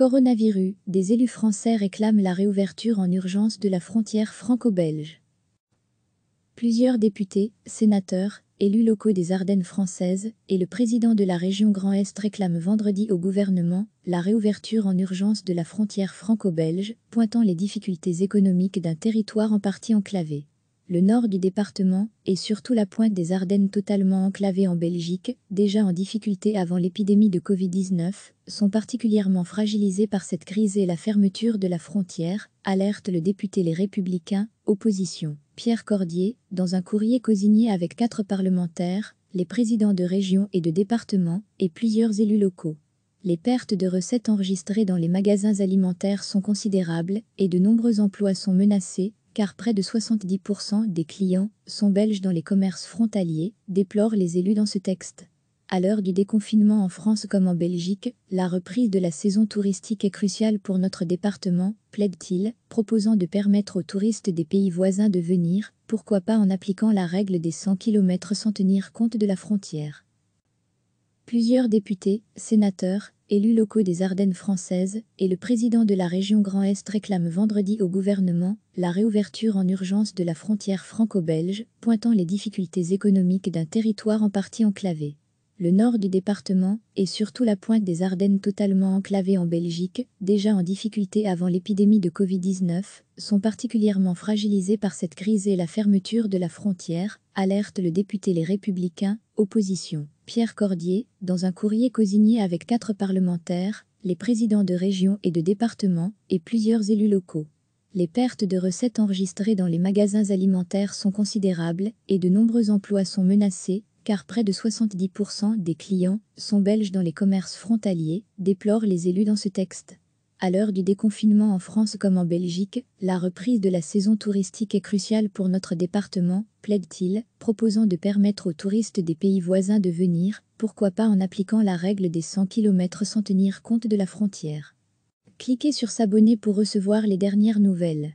Coronavirus, des élus français réclament la réouverture en urgence de la frontière franco-belge. Plusieurs députés, sénateurs, élus locaux des Ardennes françaises et le président de la région Grand Est réclament vendredi au gouvernement la réouverture en urgence de la frontière franco-belge, pointant les difficultés économiques d'un territoire en partie enclavé le nord du département et surtout la pointe des Ardennes totalement enclavée en Belgique, déjà en difficulté avant l'épidémie de Covid-19, sont particulièrement fragilisés par cette crise et la fermeture de la frontière, alerte le député Les Républicains, opposition. Pierre Cordier, dans un courrier cosigné avec quatre parlementaires, les présidents de régions et de départements et plusieurs élus locaux. Les pertes de recettes enregistrées dans les magasins alimentaires sont considérables et de nombreux emplois sont menacés, car près de 70% des clients sont belges dans les commerces frontaliers, déplorent les élus dans ce texte. À l'heure du déconfinement en France comme en Belgique, la reprise de la saison touristique est cruciale pour notre département, plaide-t-il, proposant de permettre aux touristes des pays voisins de venir, pourquoi pas en appliquant la règle des 100 km sans tenir compte de la frontière. Plusieurs députés, sénateurs, élus locaux des Ardennes françaises, et le président de la région Grand Est réclame vendredi au gouvernement la réouverture en urgence de la frontière franco-belge, pointant les difficultés économiques d'un territoire en partie enclavé le nord du département et surtout la pointe des Ardennes totalement enclavée en Belgique, déjà en difficulté avant l'épidémie de Covid-19, sont particulièrement fragilisés par cette crise et la fermeture de la frontière, alerte le député Les Républicains, opposition. Pierre Cordier, dans un courrier cosigné avec quatre parlementaires, les présidents de régions et de départements et plusieurs élus locaux. Les pertes de recettes enregistrées dans les magasins alimentaires sont considérables et de nombreux emplois sont menacés, car près de 70% des clients sont belges dans les commerces frontaliers, déplorent les élus dans ce texte. À l'heure du déconfinement en France comme en Belgique, la reprise de la saison touristique est cruciale pour notre département, plaide-t-il, proposant de permettre aux touristes des pays voisins de venir, pourquoi pas en appliquant la règle des 100 km sans tenir compte de la frontière. Cliquez sur s'abonner pour recevoir les dernières nouvelles.